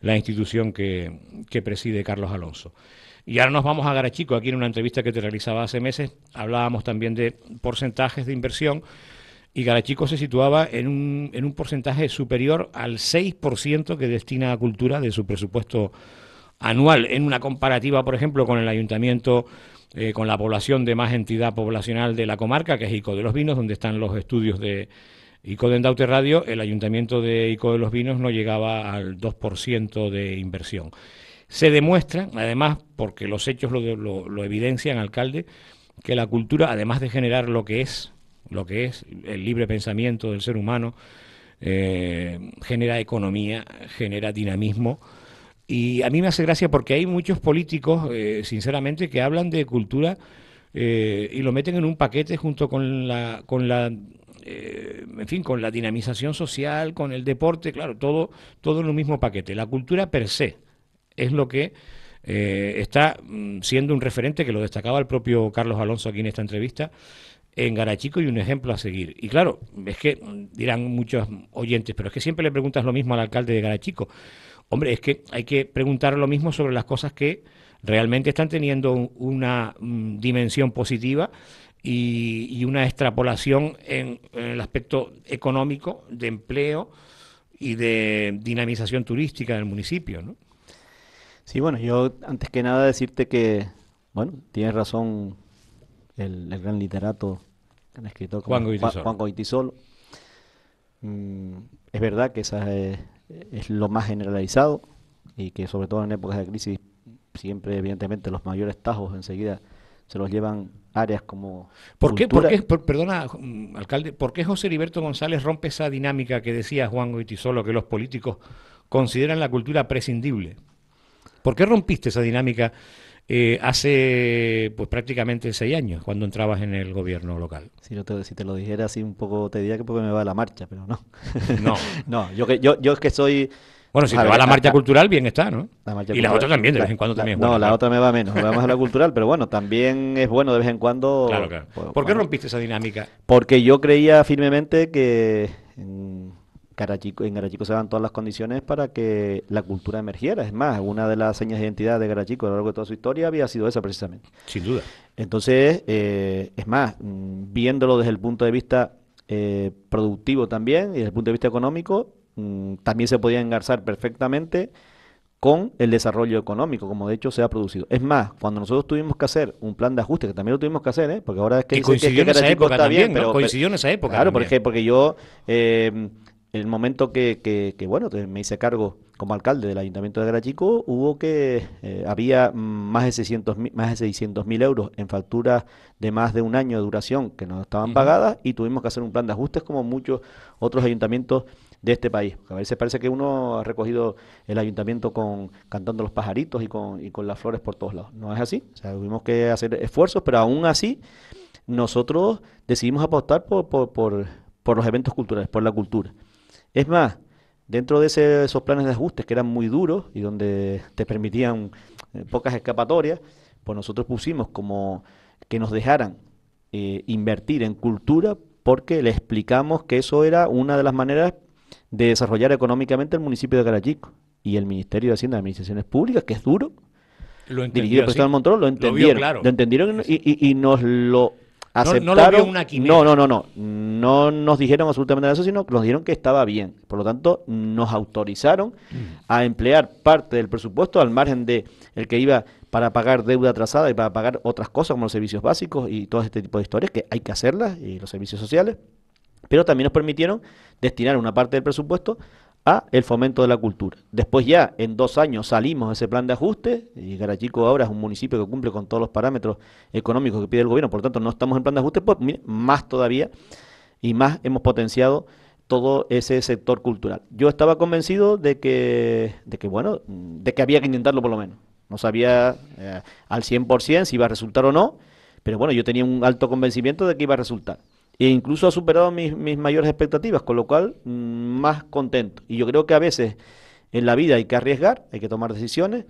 la institución que, preside Carlos Alonso. Y ahora nos vamos a Garachico. Aquí en una entrevista que te realizaba hace meses hablábamos también de porcentajes de inversión y Garachico se situaba en un, en un porcentaje superior al 6% que destina a cultura de su presupuesto anual. En una comparativa, por ejemplo, con el ayuntamiento eh, con la población de más entidad poblacional de la comarca, que es ICO de los Vinos, donde están los estudios de ICO de Endaute Radio, el ayuntamiento de ICO de los Vinos no llegaba al 2% de inversión. Se demuestra, además, porque los hechos lo, lo, lo evidencian, alcalde, que la cultura, además de generar lo que es, lo que es el libre pensamiento del ser humano, eh, genera economía, genera dinamismo y a mí me hace gracia porque hay muchos políticos, eh, sinceramente, que hablan de cultura eh, y lo meten en un paquete junto con la, con la eh, en fin, con la dinamización social, con el deporte, claro, todo, todo en un mismo paquete. La cultura per se es lo que está mm, siendo un referente, que lo destacaba el propio Carlos Alonso aquí en esta entrevista, en Garachico y un ejemplo a seguir. Y claro, es que mm, dirán muchos oyentes, pero es que siempre le preguntas lo mismo al alcalde de Garachico. Hombre, es que hay que preguntar lo mismo sobre las cosas que realmente están teniendo una mm, dimensión positiva y, una extrapolación en, el aspecto económico, de empleo y de dinamización turística del municipio. ¿no? Sí, bueno, yo antes que nada decirte que, bueno, tienes razón el, gran literato, el escritor Juan Goitisolo. Mm, es verdad que esa es lo más generalizado y que sobre todo en épocas de crisis siempre evidentemente los mayores tajos enseguida se los llevan áreas como ¿Por qué, por qué perdona mm, alcalde, por qué José Heriberto González rompe esa dinámica que decía Juan Goitisolo que los políticos consideran la cultura prescindible? ¿Por qué rompiste esa dinámica eh, hace pues prácticamente seis años, cuando entrabas en el gobierno local. Si, te, si te lo dijera así un poco, te diría que porque me va la marcha, pero no. No. no, yo, que, yo, es que soy... Bueno, si te va la marcha cultural, bien está, ¿no? y la otra también, de vez en cuando también. es no, la otra me va menos, me va más a la cultural, pero bueno, también es bueno de vez en cuando. Claro, claro. ¿Por qué rompiste esa dinámica? Porque yo creía firmemente que en Garachico se dan todas las condiciones para que la cultura emergiera. Es más, una de las señas de identidad de Garachico a lo largo de toda su historia había sido esa precisamente. Sin duda. Entonces, eh, es más, mm, viéndolo desde el punto de vista eh, productivo también y desde el punto de vista económico, mm, también se podía engarzar perfectamente con el desarrollo económico, como de hecho se ha producido. Es más, cuando nosotros tuvimos que hacer un plan de ajuste, que también lo tuvimos que hacer, ¿eh? porque ahora es que... Y coincidió en esa época también, pero, coincidió en esa época. Claro, porque, porque yo... Eh, el momento que, bueno me hice cargo como alcalde del ayuntamiento de Garachico hubo que eh, había más de 600 más de 600 mil euros en facturas de más de un año de duración que no estaban pagadas y tuvimos que hacer un plan de ajustes como muchos otros ayuntamientos de este país. a veces parece que uno ha recogido el ayuntamiento con cantando los pajaritos y con, las flores por todos lados. No es así. O sea, tuvimos que hacer esfuerzos, pero aún así nosotros decidimos apostar por los eventos culturales, por la cultura. Es más, dentro de esos planes de ajustes que eran muy duros y donde te permitían eh, pocas escapatorias, pues nosotros pusimos como que nos dejaran eh, invertir en cultura porque le explicamos que eso era una de las maneras de desarrollar económicamente el municipio de Carachico y el Ministerio de Hacienda y Administraciones Públicas, que es duro, lo dirigido por Montoro, lo entendieron, lo, entendieron y nos lo no, una no, no, no, no. No nos dijeron absolutamente eso, sino que nos dijeron que estaba bien. Por lo tanto, nos autorizaron mm. a emplear parte del presupuesto al margen de el que iba para pagar deuda atrasada y para pagar otras cosas como los servicios básicos y todo este tipo de historias que hay que hacerlas y los servicios sociales. Pero también nos permitieron destinar una parte del presupuesto a el fomento de la cultura. Después ya en dos años salimos de ese plan de ajuste y eh, Garachico ahora es un municipio que cumple con todos los parámetros económicos que pide el gobierno, por tanto no estamos en plan de ajuste, pues más todavía y más hemos potenciado todo ese sector cultural. Yo estaba convencido de que, de que bueno, de que había que intentarlo por lo menos. No sabía eh, al 100% si iba a resultar o no, pero bueno, yo tenía un alto convencimiento de que iba a resultar. E incluso ha superado mis, mayores expectativas, con lo cual mm, más contento. Y yo creo que a veces en la vida hay que arriesgar, hay que tomar decisiones.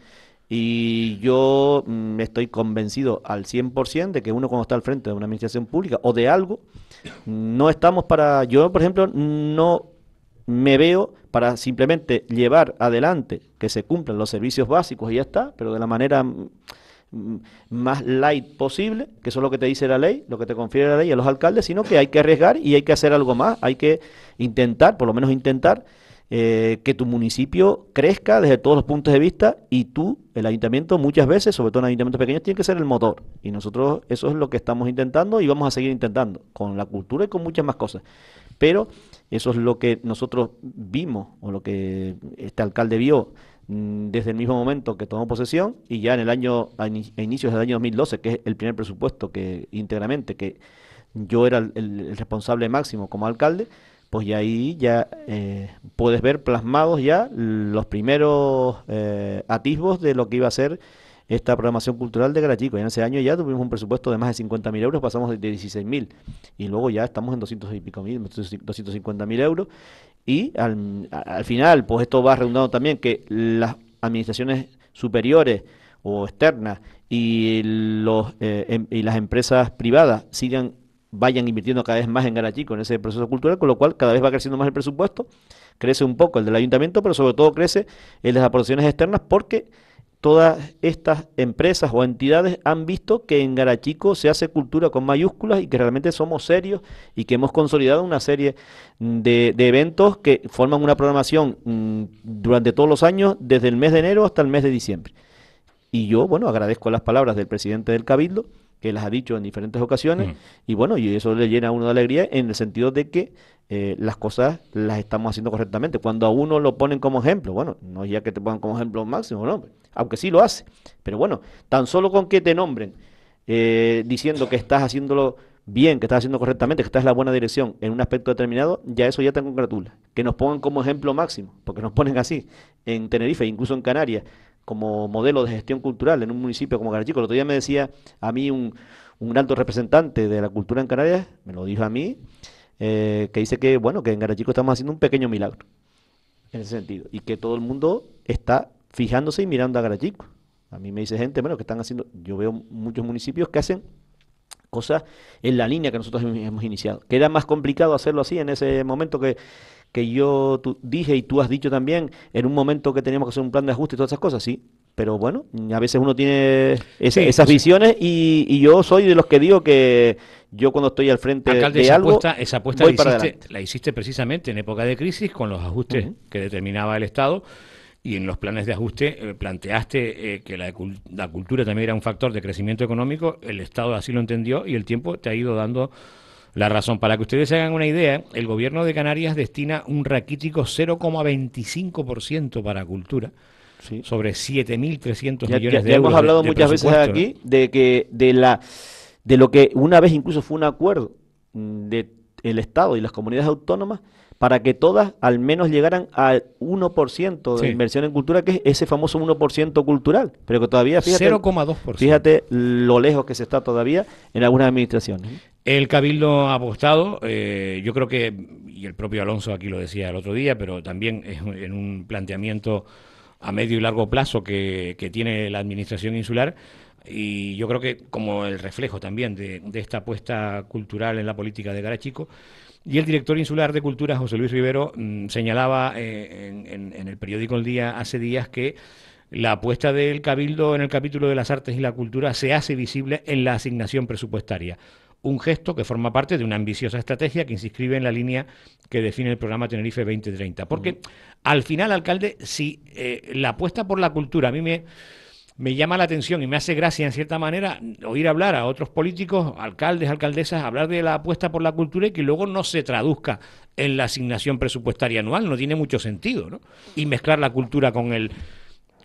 Y yo mm, estoy convencido al 100% de que uno cuando está al frente de una administración pública o de algo, no estamos para... Yo, por ejemplo, no me veo para simplemente llevar adelante que se cumplan los servicios básicos y ya está, pero de la manera más light posible, que eso es lo que te dice la ley, lo que te confiere la ley a los alcaldes, sino que hay que arriesgar y hay que hacer algo más, hay que intentar, por lo menos intentar, eh, que tu municipio crezca desde todos los puntos de vista y tú, el ayuntamiento, muchas veces, sobre todo en ayuntamientos pequeños, tiene que ser el motor. Y nosotros eso es lo que estamos intentando y vamos a seguir intentando, con la cultura y con muchas más cosas. Pero eso es lo que nosotros vimos o lo que este alcalde vio Mm, desde el mismo momento que tomó posesión y ya en el año, a inicios del año 2012, que es el primer presupuesto que íntegramente, que yo era el, responsable máximo como alcalde, pues ya ahí ya eh, puedes ver plasmados ya los primeros eh, atisbos de lo que iba a ser esta programación cultural de Garachico. Y en ese año ya tuvimos un presupuesto de más de 50.000 euros, pasamos de 16.000 y luego ya estamos en 200 y pico mil, 250.000 euros. Y al, final, pues esto va redundando también que las administraciones superiores o externas y, los, eh, em, y las empresas privadas sigan vayan invirtiendo cada vez más en Garachico, en ese proceso cultural, con lo cual cada vez va creciendo más el presupuesto, crece un poco el del ayuntamiento, pero sobre todo crece el de las aportaciones externas porque todas estas empresas o entidades han visto que en Garachico se hace cultura con mayúsculas y que realmente somos serios y que hemos consolidado una serie de, eventos que forman una programación mm, durante todos los años, desde el mes de enero hasta el mes de diciembre. Y yo, bueno, agradezco las palabras del presidente del Cabildo que las ha dicho en diferentes ocasiones, mm. y bueno, y eso le llena a uno de alegría en el sentido de que eh, las cosas las estamos haciendo correctamente. Cuando a uno lo ponen como ejemplo, bueno, no es ya que te pongan como ejemplo máximo, ¿no? aunque sí lo hace, pero bueno, tan solo con que te nombren eh, diciendo que estás haciéndolo bien, que estás haciendo correctamente, que estás en la buena dirección en un aspecto determinado, ya eso ya te congratula. Que nos pongan como ejemplo máximo, porque nos ponen así en Tenerife, incluso en Canarias, como modelo de gestión cultural en un municipio como Garachico. El otro día me decía a mí un, alto representante de la cultura en Canarias, me lo dijo a mí, eh, que dice que, bueno, que en Garachico estamos haciendo un pequeño milagro en ese sentido y que todo el mundo está fijándose y mirando a Garachico. A mí me dice gente, bueno, que están haciendo, yo veo muchos municipios que hacen cosas en la línea que nosotros hemos iniciado. Que era más complicado hacerlo así en ese momento que que yo dije y tú has dicho también en un momento que teníamos que hacer un plan de ajuste y todas esas cosas, sí. Pero bueno, a veces uno tiene esas visiones y, yo soy de los que digo que yo cuando estoy al frente de esa algo, apuesta, esa apuesta la, hiciste, la, hiciste, precisamente en época de crisis con los ajustes que determinaba el Estado y en los planes de ajuste eh, planteaste eh, que la, la cultura también era un factor de crecimiento económico, el Estado así lo entendió y el tiempo te ha ido dando la razón, para que ustedes se hagan una idea, el gobierno de Canarias destina un raquítico 0,25% para cultura. sobre 7.300 millones de euros. Ya Hemos hablado muchas veces aquí de que de la de lo que una vez incluso fue un acuerdo mm, de el Estado y las comunidades autónomas para que todas al menos llegaran al 1% de inversión en cultura, que es ese famoso 1% cultural, pero que todavía, fíjate, 0,2%. Fíjate lo lejos que se está todavía en algunas administraciones. ¿eh? El Cabildo ha apostado, eh, yo creo que, y el propio Alonso aquí lo decía el otro día, pero también es en un planteamiento a medio y largo plazo que, tiene la Administración Insular, y yo creo que como el reflejo también de, esta apuesta cultural en la política de Garachico, y el director insular de Cultura, José Luis Rivero, mm, señalaba eh, en, el periódico El Día hace días que la apuesta del Cabildo en el capítulo de las artes y la cultura se hace visible en la asignación presupuestaria. Un gesto que forma parte de una ambiciosa estrategia que se inscribe en la línea que define el programa Tenerife 2030. Porque mm. al final, alcalde, si eh, la apuesta por la cultura, a mí me, me llama la atención y me hace gracia, en cierta manera, oír hablar a otros políticos, alcaldes, alcaldesas, hablar de la apuesta por la cultura y que luego no se traduzca en la asignación presupuestaria anual. No tiene mucho sentido, ¿no? Y mezclar la cultura con el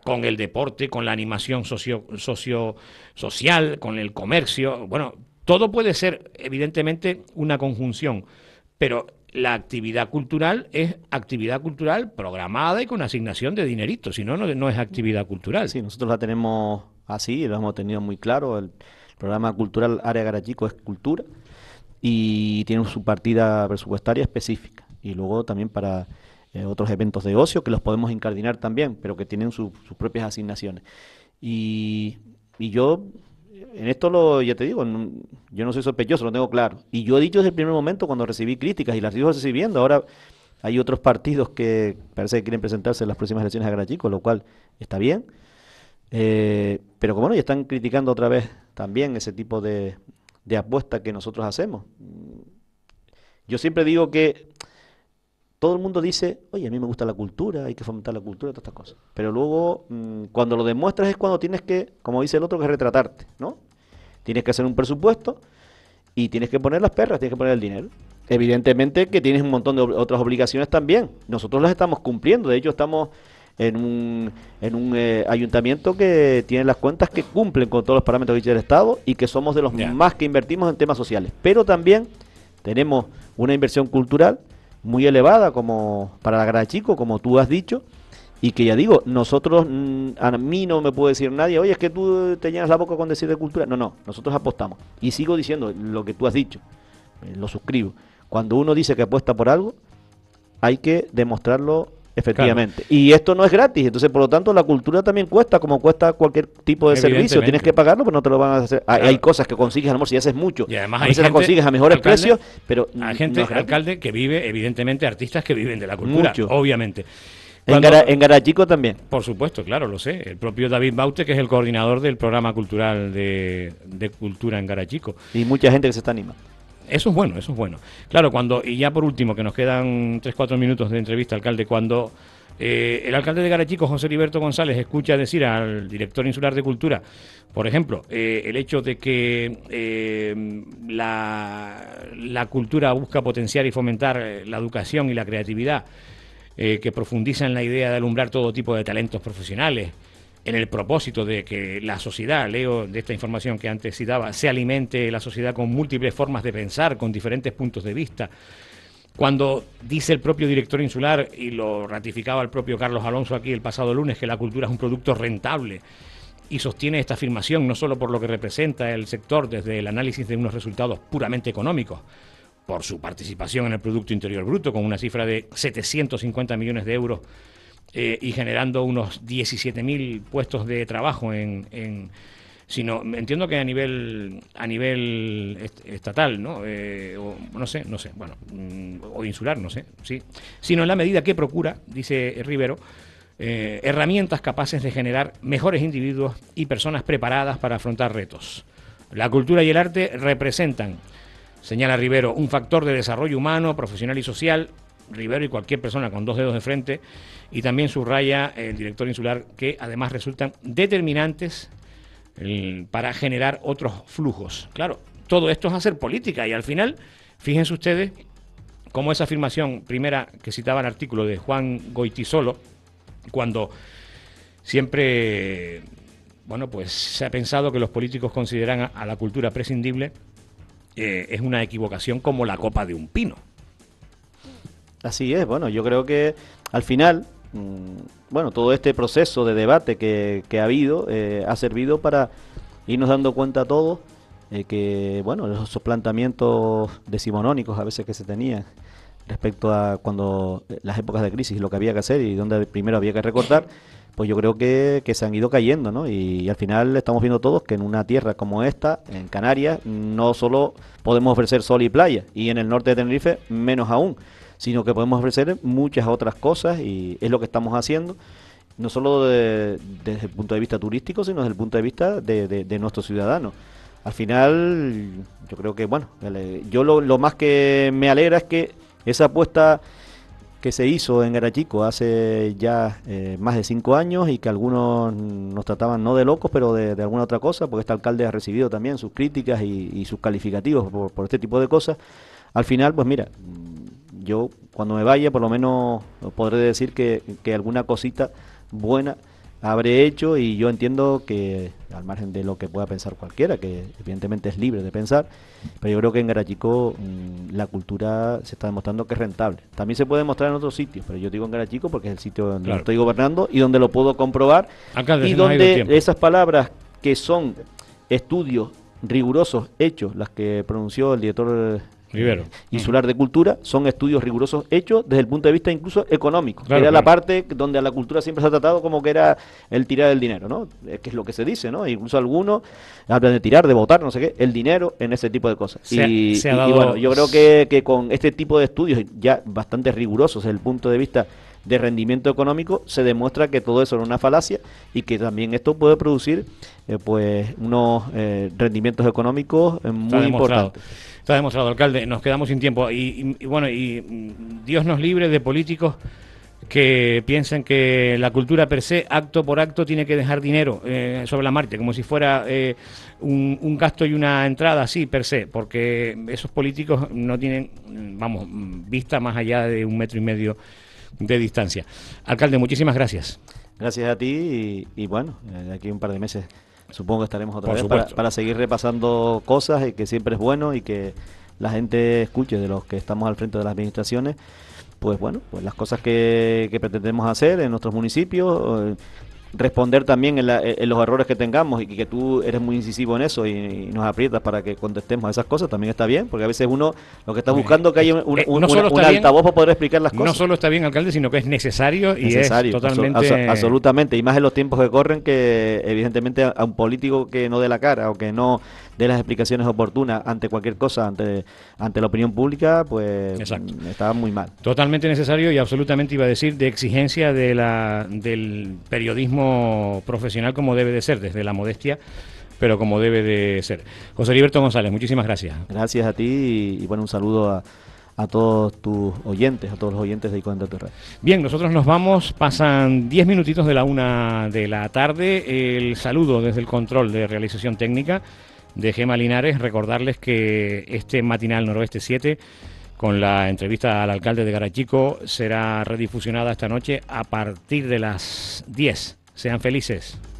con el deporte, con la animación socio, socio, social, con el comercio. Bueno, todo puede ser, evidentemente, una conjunción, pero la actividad cultural es actividad cultural programada y con asignación de dinerito, si no, no es actividad cultural. Sí, nosotros la tenemos así, lo hemos tenido muy claro. El programa cultural Área Garachico es cultura y tiene su partida presupuestaria específica. Y luego también para eh, otros eventos de ocio que los podemos incardinar también, pero que tienen sus propias asignaciones. Y, y yo en esto lo, ya te digo, yo no soy sospechoso, lo tengo claro. Y yo he dicho desde el primer momento cuando recibí críticas y las sigo recibiendo. Ahora hay otros partidos que parece que quieren presentarse en las próximas elecciones a Garachico, lo cual está bien. Eh, pero como no, ya están criticando otra vez también ese tipo de, de apuesta que nosotros hacemos. Yo siempre digo que todo el mundo dice, oye, a mí me gusta la cultura, hay que fomentar la cultura, todas estas cosas. Pero luego, mm, cuando lo demuestras es cuando tienes que, como dice el otro, que retratarte, ¿no? Tienes que hacer un presupuesto y tienes que poner las perras, tienes que poner el dinero. Evidentemente que tienes un montón de otras obligaciones también. Nosotros las estamos cumpliendo. De hecho, estamos en un, en un eh, ayuntamiento que tiene las cuentas que cumplen con todos los parámetros del Estado y que somos de los más que invertimos en temas sociales. Pero también tenemos una inversión cultural muy elevada como para la Gran Chico, como tú has dicho, y que ya digo, nosotros, mm, a mí no me puede decir nadie, oye, es que tú te llenas la boca con decir de cultura. No, no, nosotros apostamos. Y sigo diciendo lo que tú has dicho, eh, lo suscribo. Cuando uno dice que apuesta por algo, hay que demostrarlo efectivamente. Y esto no es gratis, entonces por lo tanto la cultura también cuesta, como cuesta cualquier tipo de servicio. Tienes que pagarlo, pero no te lo van a hacer. Hay, cosas que consigues, amor si haces mucho, y además hay gente, las consigues a mejores precios, pero... Hay gente, alcalde, que vive, evidentemente, artistas que viven de la cultura, mucho. obviamente en, Garachico también. Por supuesto, claro, lo sé. El propio David Baute, que es el coordinador del programa cultural de, cultura en Garachico. Y mucha gente que se está animando. Eso es bueno, eso es bueno. Claro, cuando, y ya por último, que nos quedan 3-4 minutos de entrevista, alcalde, cuando eh, el alcalde de Garachico, José Liberto González, escucha decir al director insular de Cultura, por ejemplo, eh, el hecho de que eh, la cultura busca potenciar y fomentar la educación y la creatividad eh, que profundiza en la idea de alumbrar todo tipo de talentos profesionales, en el propósito de que la sociedad, leo de esta información que antes citaba, se alimente la sociedad con múltiples formas de pensar, con diferentes puntos de vista. Cuando dice el propio director insular, y lo ratificaba el propio Carlos Alonso aquí el pasado lunes, que la cultura es un producto rentable, y sostiene esta afirmación no solo por lo que representa el sector desde el análisis de unos resultados puramente económicos, por su participación en el Producto Interior Bruto, con una cifra de 750 millones de euros eh, y generando unos 17.000 puestos de trabajo en, en sino entiendo que a nivel a nivel estatal no eh, o, no sé no sé bueno mm, o insular no sé sí sino en la medida que procura dice Rivero eh, herramientas capaces de generar mejores individuos y personas preparadas para afrontar retos la cultura y el arte representan Señala Rivero, un factor de desarrollo humano, profesional y social. Rivero y cualquier persona con dos dedos de frente. Y también subraya el director insular que además resultan determinantes para generar otros flujos. Claro, todo esto es hacer política y al final, fíjense ustedes cómo esa afirmación primera que citaba el artículo de Juan Goitisolo, cuando siempre, bueno, pues se ha pensado que los políticos consideran a la cultura prescindible eh, es una equivocación como la copa de un pino. Así es, bueno, yo creo que al final, mm, bueno, todo este proceso de debate que, que ha habido eh, ha servido para irnos dando cuenta a todos eh, que, bueno, los planteamientos decimonónicos a veces que se tenían respecto a cuando las épocas de crisis, lo que había que hacer y dónde primero había que recortar. pues yo creo que, que se han ido cayendo, ¿no? Y, al final estamos viendo todos que en una tierra como esta, en Canarias, no solo podemos ofrecer sol y playa, y en el norte de Tenerife menos aún, sino que podemos ofrecer muchas otras cosas y es lo que estamos haciendo, no solo desde el punto de vista turístico, sino desde el punto de vista de, de, nuestros ciudadanos. Al final, yo creo que, bueno, yo lo más que me alegra es que esa apuesta que se hizo en Garachico hace ya eh, más de cinco años y que algunos nos trataban no de locos, pero de, alguna otra cosa, porque este alcalde ha recibido también sus críticas y, sus calificativos por, por este tipo de cosas. Al final, pues mira, yo cuando me vaya por lo menos podré decir que, que alguna cosita buena habré hecho y yo entiendo que, al margen de lo que pueda pensar cualquiera, que evidentemente es libre de pensar, pero yo creo que en Garachico mm, la cultura se está demostrando que es rentable. También se puede demostrar en otros sitios, pero yo digo en Garachico porque es el sitio donde estoy gobernando y donde lo puedo comprobar y donde esas palabras que son estudios rigurosos hechos, las que pronunció el director y Insular de Cultura, son estudios rigurosos hechos desde el punto de vista incluso económico, era la parte donde a la cultura siempre se ha tratado como que era el tirar el dinero, ¿no? Que es lo que se dice, ¿no? incluso algunos hablan de tirar, de votar, no sé qué, el dinero en ese tipo de cosas. y, bueno, yo creo que, con este tipo de estudios ya bastante rigurosos desde el punto de vista de rendimiento económico, se demuestra que todo eso era una falacia y que también esto puede producir eh, pues unos eh, rendimientos económicos eh, muy importantes. Está demostrado, alcalde, nos quedamos sin tiempo. Y, bueno, y mm, Dios nos libre de políticos que piensen que la cultura per se, acto por acto, tiene que dejar dinero eh, sobre la Marte, como si fuera eh, un, gasto y una entrada, así, per se, porque esos políticos no tienen, vamos, vista más allá de un metro y medio de distancia. Alcalde, muchísimas gracias. Gracias a ti y, bueno, eh, de aquí un par de meses Supongo que estaremos otra vez para, seguir repasando cosas y que siempre es bueno y que la gente escuche de los que estamos al frente de las administraciones, pues bueno, pues las cosas que, que pretendemos hacer en nuestros municipios, eh, responder también eh, en, los errores que tengamos y que tú eres muy incisivo en eso y, nos aprietas para que contestemos a esas cosas, también está bien, porque a veces uno lo que está buscando es que haya un, altavoz para poder explicar las cosas. No solo está bien, alcalde, sino que es necesario y es totalmente... absolutamente, y más en los tiempos que corren que evidentemente a un político que no dé la cara o que no de las explicaciones oportunas ante cualquier cosa, ante, ante la opinión pública, pues mm, estaba muy mal. Totalmente necesario y absolutamente iba a decir de exigencia de la, del periodismo profesional como debe de ser, desde la modestia pero como debe de ser. José Heriberto González, muchísimas gracias. Gracias a ti y, bueno, un saludo a, a, todos tus oyentes, a todos los oyentes de Icon de Bien, nosotros nos vamos, pasan 10 minutitos de la una de la tarde, el saludo desde el control de realización técnica de Gema Linares. Recordarles que este matinal Noroeste 7 con la entrevista al alcalde de Garachico será redifusionada esta noche a partir de las 10. Sean felices.